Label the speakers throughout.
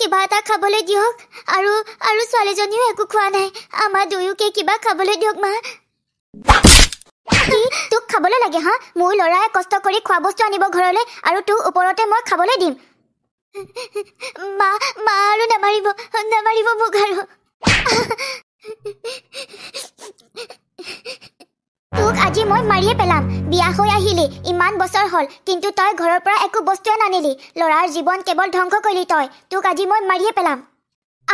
Speaker 1: কিবা এটা খাবলৈ দিয়ক আৰু আৰু ছোৱালীজনীও একো খোৱা নাই আমাৰ দুয়োকে কিবা খাবলৈ দিয়ক মা তোক খাবলৈ লাগে হা মোৰ ল'ৰাই কষ্ট কৰি খোৱা বস্তু আনিব ঘৰলৈ আৰু তোৰ ওপৰতে মই খাবলৈ দিম মা মা আৰু নামাৰিব নামাৰিব মোক আৰু আজি মই মাৰিয়ে পেলাম বিয়া হৈ আহিলি ইমান বছৰ হ'ল কিন্তু তই ঘৰৰ পৰা একো বস্তুৱে নানিলি ল'ৰাৰ জীৱন কেৱল ধ্বংস কৰিলি তই তোক আজি মই মাৰিয়ে পেলাম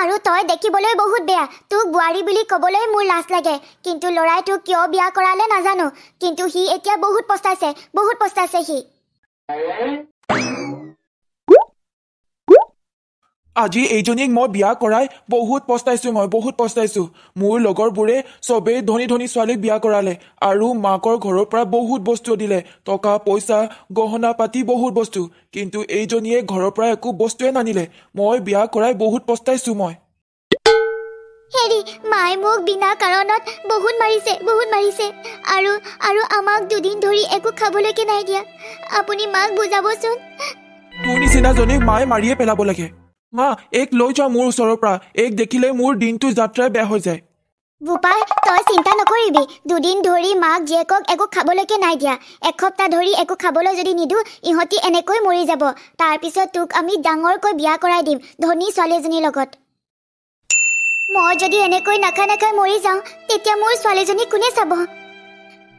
Speaker 1: আৰু তই দেখিবলৈ বহুত বেয়া তোক বোৱাৰী বুলি ক'বলৈ মোৰ লাজ লাগে কিন্তু ল'ৰাই তোক কিয় বিয়া কৰালে নাজানো কিন্তু সি এতিয়া বহুত পস্তাইছে বহুত পস্তাইছে সি
Speaker 2: আজি এইজনীক মই বিয়া কৰাই বহুত পস্তাইছোঁ মই বহুত পস্তাইছোঁ মোৰ লগৰবোৰে চবেই ধনী ধনী ছোৱালীক বিয়া কৰালে আৰু মাকৰ ঘৰৰ পৰা বহুত বস্তু দিলে টকা পইচা গহনা পাতি বহুত বস্তু কিন্তু এইজনীয়ে ঘৰৰ পৰা একো বস্তুৱে নানিলে মই বিয়া কৰাই বহুত পস্তাইছোঁ মই মায়ে মাৰিয়ে পেলাব লাগে মা এক লৈ যা মোৰ ওচৰৰ পৰা এক দেখিলে মোৰ দিনটো যাত্ৰাই বেয়া হৈ যায়
Speaker 1: ভূপাল তই চিন্তা নকৰিবি দুদিন ধৰি মাক জীয়েকক একো খাবলৈকে নাই দিয়া এসপ্তাহ ধৰি একো খাবলৈ যদি নিদো ইহঁতি এনেকৈ মৰি যাব তাৰপিছত তোক আমি ডাঙৰকৈ বিয়া কৰাই দিম ধনী ছোৱালী এজনীৰ লগত মই যদি এনেকৈ নাখা নাখাই মৰি যাওঁ তেতিয়া মোৰ ছোৱালীজনী কোনে চাব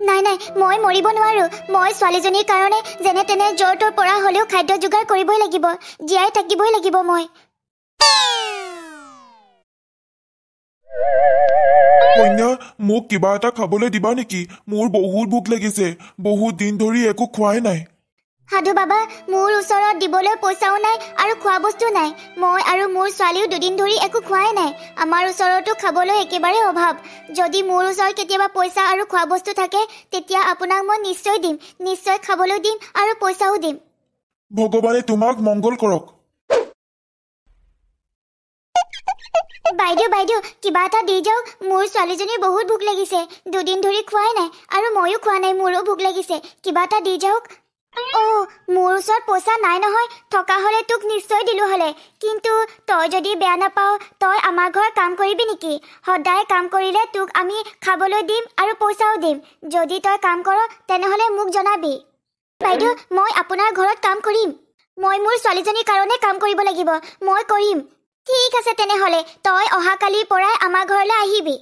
Speaker 1: নাই নাই মই মৰিব নোৱাৰো মই ছোৱালীজনীৰ কাৰণে যেনে তেনে জ্বৰ তৰ পৰা হলেও খাদ্য যোগাৰ কৰিবই লাগিব জীয়াই থাকিবই লাগিব মই
Speaker 3: কন্যা মোক কিবা এটা খাবলৈ দিবা নেকি মোৰ বহুত ভোক লাগিছে বহুত দিন ধৰি একো খোৱাই নাই
Speaker 1: সাধু বাবা মোৰ ওচৰত দিবলৈ পইচাও নাই আৰু খোৱা বস্তু নাই মই আৰু মোৰ ছোৱালীও দুদিন ধৰি একো খোৱাই নাই আমাৰ ওচৰতো খাবলৈ একেবাৰে অভাৱ যদি মোৰ ওচৰত কেতিয়াবা পইচা আৰু খোৱা বস্তু থাকে তেতিয়া আপোনাক মই নিশ্চয় দিম নিশ্চয় খাবলৈ দিম আৰু পইচাও দিম
Speaker 3: ভগৱানে তোমাক মংগল কৰক
Speaker 1: বাইদেউ বাইদেউ কিবা এটা দি যাওক মোৰ ছোৱালীজনীৰ মোৰো ভোক লাগিছে কিবা এটা অ' মোৰ ওচৰত পইচা নাই নহয় থকা হ'লে তোক নিশ্চয় দিলোঁ হ'লে কিন্তু তই যদি বেয়া নাপাওঁ তই আমাৰ ঘৰত কাম কৰিবি নেকি সদায় কাম কৰিলে তোক আমি খাবলৈ দিম আৰু পইচাও দিম যদি তই কাম কৰ তেনেহ'লে মোক জনাবি বাইদেউ মই আপোনাৰ ঘৰত কাম কৰিম মই মোৰ ছোৱালীজনীৰ কাৰণে কাম কৰিব লাগিব মই কৰিম ঠিক আছে তেনেহ'লে তই অহাকালিৰ পৰাই আমাৰ ঘৰলৈ আহিবি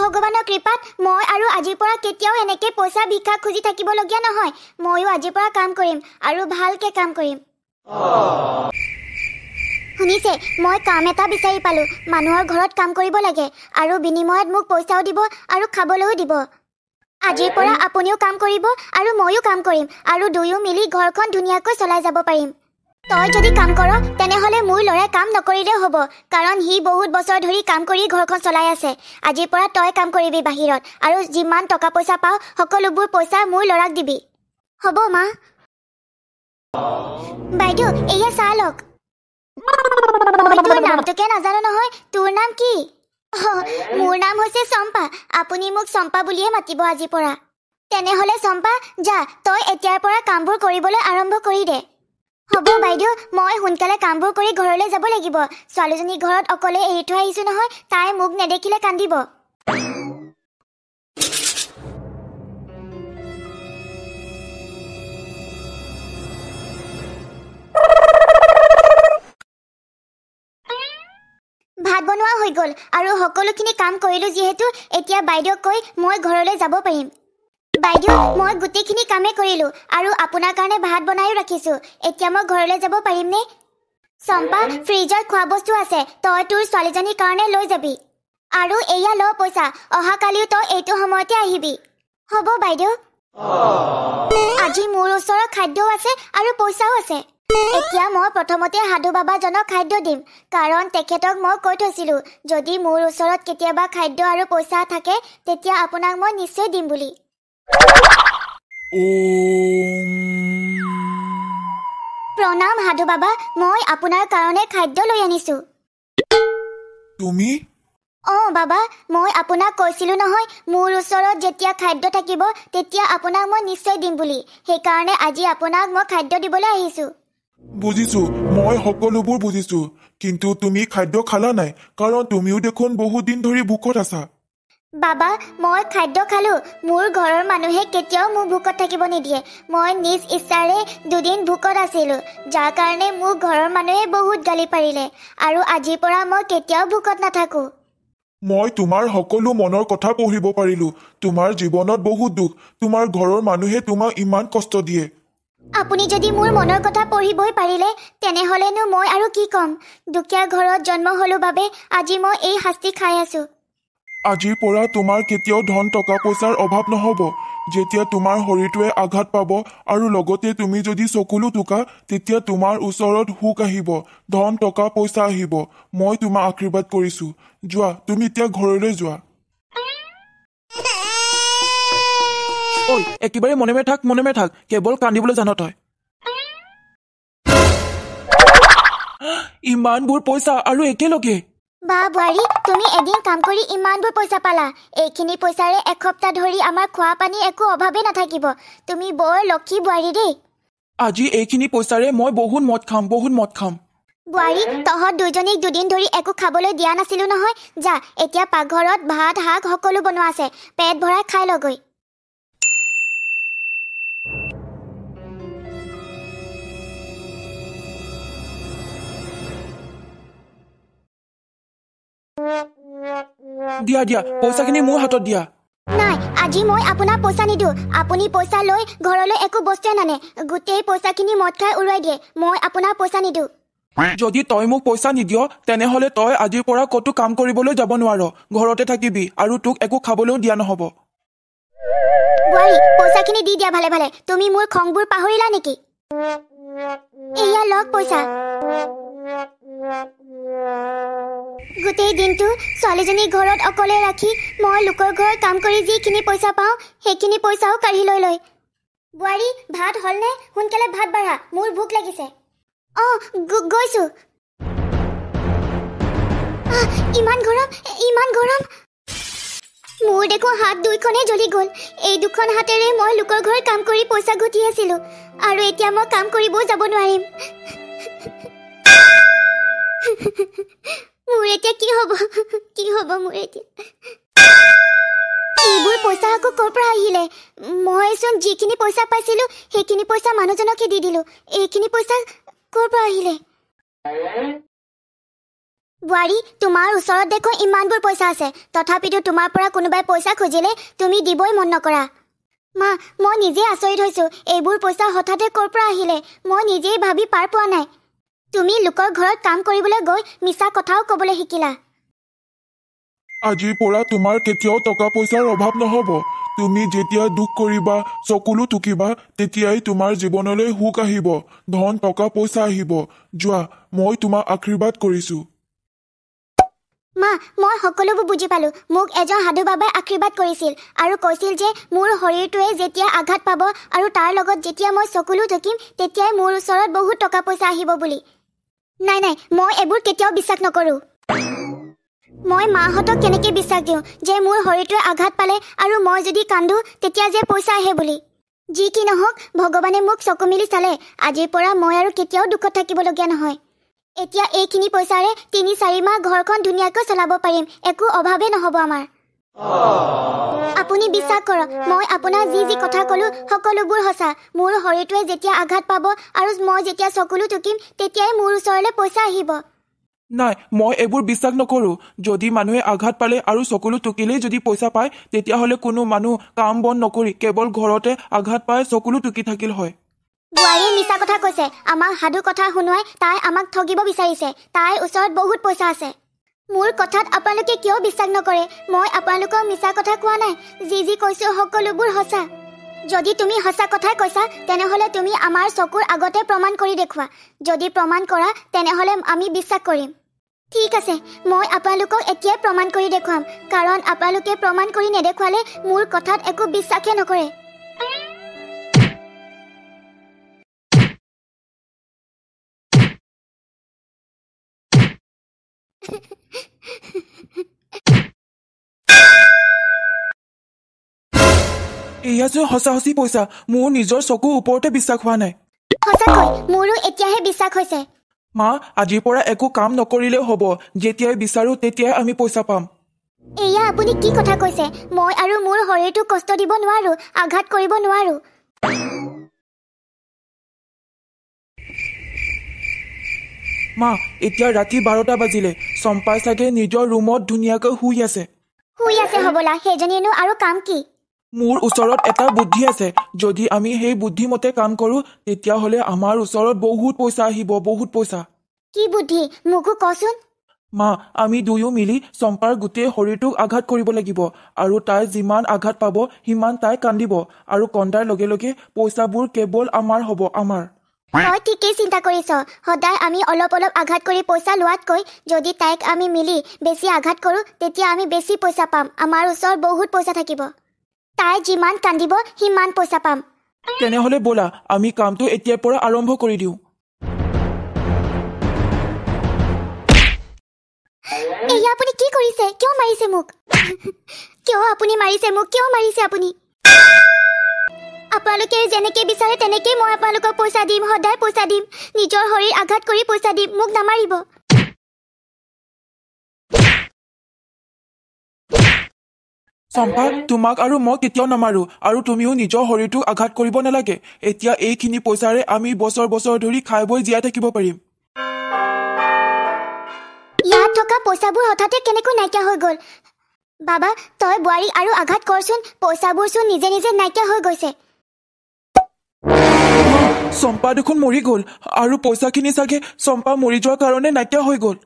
Speaker 1: ভগৱানৰ কৃপাত মই আৰু আজিৰ পৰা কেতিয়াও এনেকৈ পইচা ভিক্ষা খুজি থাকিবলগীয়া নহয় ময়ো আজিৰ পৰা কাম কৰিম আৰু ভালকৈ কাম কৰিম শুনিছে মই কাম এটা বিচাৰি পালোঁ মানুহৰ ঘৰত কাম কৰিব লাগে আৰু বিনিময়ত মোক পইচাও দিব আৰু খাবলৈও দিব আজিৰ পৰা আপুনিও কাম কৰিব আৰু ময়ো কাম কৰিম আৰু দুয়ো মিলি ঘৰখন ধুনীয়াকৈ চলাই যাব পাৰিম তই যদি কাম কৰ তেনেহ'লে মোৰ ল'ৰাই কাম নকৰিলেও হ'ব কাৰণ সি বহুত বছৰ ধৰি কাম কৰি ঘৰখন চলাই আছে আজিৰ পৰা তই কাম কৰিবি বাহিৰত আৰু যিমান টকা পইচা পাওঁ সকলোবোৰ পইচা মোৰ ল'ৰাক দিবি হ'ব মা বাইদেউ এয়া চাহ লওক নামটোকে নাজানো নহয় তোৰ নাম কি মোৰ নাম হৈছে চম্পা আপুনি মোক চম্পা বুলিয়ে মাতিব আজিৰ পৰা তেনেহ'লে চম্পা যা তই এতিয়াৰ পৰা কামবোৰ কৰিবলৈ আৰম্ভ কৰি দে হ'ব বাইদেউ মই সোনকালে কামবোৰ কৰি ঘৰলৈ যাব লাগিব ছোৱালীজনী ঘৰত অকলে এৰি থৈ আহিছো নহয় তাই মোক নেদেখিলে কান্দিব ভাত বনোৱা হৈ গ'ল আৰু সকলোখিনি কাম কৰিলোঁ যিহেতু এতিয়া বাইদেউক কৈ মই ঘৰলৈ যাব পাৰিম বাইদেউ মই গোটেইখিনি কামেই কৰিলোঁ আৰু আপোনাৰ কাৰণে ভাত বনায়ো ৰাখিছোঁ এতিয়া মই ঘৰলৈ যাব পাৰিমনে চম্পা ফ্ৰিজত খোৱা বস্তু আছে তই তোৰ ছোৱালীজনীৰ কাৰণে লৈ যাবি আৰু এয়া ল পইচা অহাকালিও তই এইটো সময়তে আহিবি হ'ব বাইদেউ আজি মোৰ ওচৰত খাদ্যও আছে আৰু পইচাও আছে এতিয়া মই প্ৰথমতে সাধু বাবাজনক খাদ্য দিম কাৰণ তেখেতক মই কৈ থৈছিলো যদি মোৰ ওচৰত কেতিয়াবা খাদ্য আৰু পইচা থাকে তেতিয়া আপোনাক মই নিশ্চয় দিম বুলি প্ৰণাম সাধু বাবা মই আপোনাৰ কাৰণে খাদ্য লৈ আনিছো তুমি অঁ বাবা মই আপোনাক কৈছিলো নহয় মোৰ ওচৰত যেতিয়া খাদ্য থাকিব তেতিয়া আপোনাক মই নিশ্চয় দিম বুলি সেইকাৰণে আজি আপোনাক মই খাদ্য দিবলৈ আহিছো
Speaker 3: বুজিছো মই সকলোবোৰ বুজিছো কিন্তু তুমি খাদ্য খালা নাই কাৰণ তুমিও দেখোন বহুত দিন ধৰি ভোকত আছা
Speaker 1: বাবা মই খাদ্য খালো মোৰ ঘৰৰ মানুহে কেতিয়াও মোক ভোকত থাকিব নিদিয়ে মই নিজ ইচ্ছাৰে দুদিন ভোকত আছিলো যাৰ কাৰণে মোক ঘৰৰ মানুহে বহুত গালি পাৰিলে আৰু আজিৰ পৰা মই কেতিয়াও ভোকত নাথাকোঁ
Speaker 3: মই তোমাৰ সকলো মনৰ কথা পঢ়িব পাৰিলোঁ তোমাৰ জীৱনত বহুত দুখ তোমাৰ ঘৰৰ মানুহে তোমাক ইমান কষ্ট দিয়ে
Speaker 1: আপুনি যদি মোৰ মনৰ কথা পঢ়িবই পাৰিলে তেনেহ'লেনো মই আৰু কি ক'ম দুখীয়া ঘৰত জন্ম হ'লো বাবে আজি মই এই শাস্তি খাই আছো
Speaker 3: আজিৰ পৰা তোমাৰ কেতিয়াও ধন টকা পইচাৰ অভাৱ নহ'ব যেতিয়া তোমাৰ শৰীৰটোৱে আঘাত পাব আৰু লগতে তুমি যদি চকুলো টোকা তেতিয়া তোমাৰ ওচৰত সুখ আহিব ধন টকা পইচা আহিব মই তোমাক আশীৰ্বাদ কৰিছো যোৱা তুমি এতিয়া ঘৰলৈ যোৱা একেবাৰে মনে মে থাক মনে মে থাক কেৱল কান্দিবলৈ
Speaker 2: জান তই ইমানবোৰ পইচা আৰু একেলগে
Speaker 1: বা বোৱাৰী তুমি এদিন কাম কৰি ইমানবোৰ পইচা পালা এইখিনি পইচাৰে এসপ্তাহ ধৰি আমাৰ খোৱা পানী একো অভাৱেই নাথাকিব তুমি বৰ লক্ষী বোৱাৰী দেই
Speaker 2: আজি এইখিনি পইচাৰে মই বহুত মদ খাম বহুত মদ খাম
Speaker 1: বোৱাৰী তহঁত দুজনীক দুদিন ধৰি একো খাবলৈ দিয়া নাছিলো নহয় যা এতিয়া পাকঘৰত ভাত শাক সকলো বনোৱা আছে পেট ভৰাই খাই লগৈ দিয়া দিয়া পইচাখিনি মোৰ হাতত দিয়া নাই আজি মই আপোনাৰ পইচা নিদিওঁ আপুনি পইচা লৈ ঘৰলৈ একো বস্তুৱে নানে গোটেই পইচাখিনি মদ খাই উৰুৱাই দিয়ে মই আপোনাৰ পইচা নিদিওঁ
Speaker 2: যদি তই মোক পইচা নিদিয় তেনেহলে তই আজিৰ পৰা কতো কাম কৰিবলৈ যাব নোৱাৰ ঘৰতে থাকিবি আৰু তোক একো খাবলৈও দিয়া নহব
Speaker 1: বোৱাৰী পইচাখিনি দি দিয়া ভালে ভালে তুমি মোৰ খংবোৰ পাহৰিলা নেকি এয়া লওক পইচা গোটেই দিনটো ছোৱালীজনীৰ ঘৰত অকলে ৰাখি মই লোকৰ ঘৰৰ কাম কৰি যিখিনি পইচা পাওঁ সেইখিনি পইচাও কাঢ়ি লৈ লয় বোৱাৰী ভাত হ'লনে সোনকালে ভাত বাঢ়া মোৰ ভোক লাগিছে অঁ গৈছো ইমান গৰম ইমান গৰম মোৰ দেখোঁ হাত দুইখনেই জ্বলি গ'ল এই দুখন হাতেৰে মই লোকৰ ঘৰ কাম কৰি পইচা ঘটি আছিলোঁ আৰু এতিয়া মই কাম কৰিবও যাব নোৱাৰিম মোৰ এতিয়া কি হ'ব কি হ'ব মোৰ এতিয়া এইবোৰ পইচা আকৌ ক'ৰ পৰা আহিলে মইচোন যিখিনি পইচা পাইছিলো সেইখিনি পইচা মানুহজনকহে দি দিলো এইখিনি পইচা ক'ৰ পৰা আহিলে বোৱাৰী তোমাৰ ওচৰত দেখোন ইমানবোৰ পইচা আছে তথাপিতো তোমাৰ পৰা কোনোবাই পইচা খুজিলে তুমি দিবই মন নকৰা মা মই নিজেই আচৰিত হৈছো এইবোৰ পইচা হঠাতে ক'ৰ পৰা আহিলে মই নিজেই ভাবি পাৰ পোৱা নাই তুমি লোকৰ ঘৰত কাম কৰিবলৈ গৈ মিছা কথাও কবলৈ শিকিলা
Speaker 3: আজিৰ পৰা তোমাৰ কেতিয়াও টকা পইচাৰ অভাৱ নহব তুমি যেতিয়া দুখ কৰিবা চকুলো টুকিবা তেতিয়াই তোমাৰ জীৱনলৈ সুখ আহিব ধন টকা পইচা আহিব যোৱা মই তোমাক আশীৰ্বাদ কৰিছো
Speaker 1: মা মই সকলোবোৰ বুজি পালো মোক এজন সাধু বাবাই আশীৰ্বাদ কৰিছিল আৰু কৈছিল যে মোৰ শৰীৰটোৱে যেতিয়া আঘাত পাব আৰু তাৰ লগত যেতিয়া মই চকুলো থাকিম তেতিয়াই মোৰ ওচৰত বহুত টকা পইচা আহিব বুলি নাই নাই মই এবোৰ কেতিয়াও বিশ্বাস নকৰো মই মাহঁতক কেনেকে বিশ্বাস দিওঁ যে মোৰ শৰীৰটোৱে আঘাত পালে আৰু মই যদি কান্দো তেতিয়া যে পইচা আহে বুলি যি কি নহওক ভগৱানে মোক চকু মিলি চালে আজিৰ পৰা মই আৰু কেতিয়াও দুখত থাকিবলগীয়া নহয় এতিয়া এইখিনি পইচাৰে তিনি চাৰি মাহ ঘৰখন ধুনীয়াকৈ চলাব পাৰিম একো অভাৱে নহ'ব আমাৰ আপুনি বিশ্বাস কৰক মই আপোনাৰ যি যি কথা ক'লো সকলোবোৰ সঁচা মোৰ শৰীৰটোৱে যেতিয়া আঘাত পাব আৰু মই যেতিয়া চকুলো টুকিম তেতিয়াই মোৰ ওচৰলৈ পইচা আহিব
Speaker 2: নাই মই এইবোৰ বিশ্বাস নকৰো যদি মানুহে আঘাত পালে আৰু চকুলো টুকিলেই যদি পইচা পায় তেতিয়াহলে কোনো মানুহ কাম বন নকৰি কেৱল ঘৰতে আঘাত পাই চকুলো টুকি থাকিল হয়
Speaker 1: বোৱাৰীয়ে মিছা কথা কৈছে আমাৰ সাধু কথা শুনোৱাই তাই আমাক ঠগিব বিচাৰিছে তাইৰ ওচৰত বহুত পইচা আছে মোৰ কথাত আপোনালোকে কিয় বিশ্বাস নকৰে মই আপোনালোকক মিছা কথা কোৱা নাই যি যি কৈছো সকলোবোৰ সঁচা যদি তুমি সঁচা কথাই কৈছা তেনেহ'লে তুমি আমাৰ চকুৰ আগতে প্ৰমাণ কৰি দেখুওৱা যদি প্ৰমাণ কৰা তেনেহ'লে আমি বিশ্বাস কৰিম ঠিক আছে মই আপোনালোকক এতিয়াই প্ৰমাণ কৰি দেখুৱাম কাৰণ আপোনালোকে প্ৰমাণ কৰি নেদেখুৱালে মোৰ কথাত একো বিশ্বাসে নকৰে
Speaker 2: ৰিয়া যে সঁচাসঁচি পইচা মোৰ নিজৰ চকুৰ ওপৰতে বিশ্বাস হোৱা নাই
Speaker 1: মোৰো এতিয়াহে বিশ্বাস হৈছে
Speaker 2: মা আজিৰ পৰা একো কাম নকৰিলেও হ'ব যেতিয়াই বিচাৰো তেতিয়াই আমি পইচা পাম
Speaker 1: এয়া আপুনি কি কথা কৈছে মই আৰু মোৰ শৰীৰটো কষ্ট দিব নোৱাৰো আঘাত কৰিব নোৱাৰো
Speaker 2: মা এতিয়া ৰাতি বাৰটা বাজিলে চম্পাই চাগে নিজৰ ৰুমত ধুনীয়াকৈ শুই আছে
Speaker 1: শুই আছে হবলা সেইজনীনো আৰু কাম কি
Speaker 2: মোৰ ওচৰত এটা বুদ্ধি আছে যদি আমি সেই বুদ্ধিমতে কাম কৰো তেতিয়াহলে আমাৰ ওচৰত বহুত পইচা আহিব বহুত পইচা
Speaker 1: কি বুদ্ধি মোকো কচোন
Speaker 2: মা আমি দুয়ো মিলি চম্পাৰ গোটেই শৰীৰটোক আঘাত কৰিব লাগিব আৰু তাই যিমান আঘাত পাব সিমান তাই কান্দিব আৰু কন্দাৰ লগে লগে পইচাবোৰ কেৱল আমাৰ হব আমাৰ
Speaker 1: তই ঠিকেই চিন্তা কৰিছ সদায় আমি অলপ অলপ আঘাত কৰি পইচা লোৱাতকৈ যদি তাইক আমি মিলি বেছি আঘাত কৰো তেতিয়া আমি বেছি পইচা পাম আমাৰ ওচৰত বহুত পইচা থাকিব তাই যিমান কান্দিব সিমান পইচা পাম
Speaker 2: তেনেহলে বলা আমি কামটো এতিয়াৰ পৰা আৰম্ভ কৰি দিওঁ
Speaker 1: যেনেকে বিচাৰে তেনেকেই মই আপোনালোকক পইচা দিম সদায় পইচা দিম নিজৰ শৰীৰ আঘাত কৰি পইচা দিম মোক নামাৰিব চম্পা
Speaker 2: তোমাক আৰু মই কেতিয়াও নামাৰো আৰু তুমিও নিজৰ শৰীৰটোক আঘাত কৰিব নালাগে এতিয়া এইখিনি পইচাৰে আমি বছৰ বছৰ ধৰি খাই বৈ জীয়াই থাকিব পাৰিম
Speaker 1: বাবা তই বোৱাৰী আৰু আঘাত কৰচোন পইচাবোৰচোন নিজে নিজে নাইকিয়া হৈ গৈছে
Speaker 2: চম্পা দেখোন মৰি গল আৰু পইচাখিনি চাগে চম্পা মৰি যোৱাৰ কাৰণে নাইকিয়া হৈ গল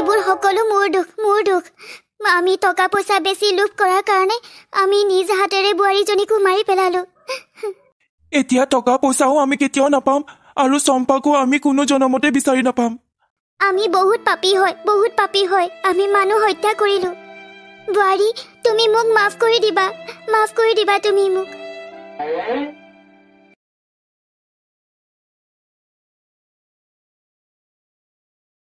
Speaker 1: এইবোৰ সকলো মোৰ দোষ মোৰ দোষ আমি টকা পইচা বেছি লোভ কৰাৰ কাৰণে আমি নিজ হাতেৰে বোৱাৰীজনীকো মাৰি পেলালো
Speaker 2: এতিয়া টকা পইচাও আমি কেতিয়াও নাপাম আৰু চম্পাকো আমি কোনো জনমতে বিচাৰি নাপাম
Speaker 1: আমি বহুত পাপী হয় বহুত পাপী হয় আমি মানুহ হত্যা কৰিলো বোৱাৰী তুমি মোক মাফ কৰি দিবা মাফ কৰি দিবা তুমি মোক